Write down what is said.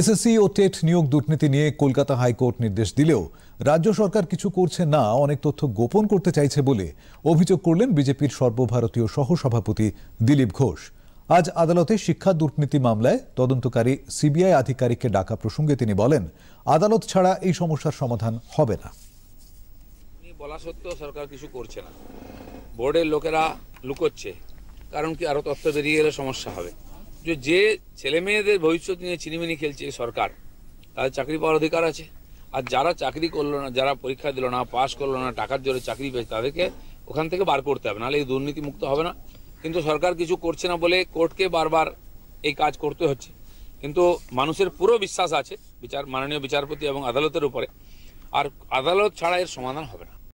SSC ও TET নিয়োগ দুর্নীতি নিয়ে কলকাতা হাইকোর্ট নির্দেশ দিলেও রাজ্য সরকার কিছু করছে না অনেক তথ্য গোপন করতে চাইছে বলে অভিযোগ করলেন বিজেপির সর্বভারতীয় সহসভাপতি দিলীপ ঘোষ আজ আদালতে শিক্ষা দুর্নীতি মামলায় তদন্তকারী সিবিআই আধিকারিককে ডাকা প্রসঙ্গে তিনি বলেন আদালত ছাড়া এই সমস্যার সমাধান হবে না বলা সত্ত্বেও সরকার কিছু করছে না বোর্ডের লোকেরা লুকোচ্ছে কারণ কি আরও তথ্য বেরিয়ে গেলে সমস্যা হবে যে যে ছেলে মেয়েদের ভবিষ্যৎ নিয়ে চিনিমিনি খেলছে সরকার তাদের চাকরি পাওয়ার অধিকার আছে আর যারা চাকরি করলো না যারা পরীক্ষা দিল না পাশ করলো না টাকার জোরে চাকরি পেয়েছে তাদেরকে ওখান থেকে বার করতে হবে নাহলে এই দুর্নীতি মুক্ত হবে না কিন্তু সরকার কিছু করছে না বলে কোর্টকে বারবার এই কাজ করতে হচ্ছে কিন্তু মানুষের পুরো বিশ্বাস আছে বিচার মাননীয় বিচারপতি এবং আদালতের উপরে আর আদালত ছাড়া এর সমাধান হবে না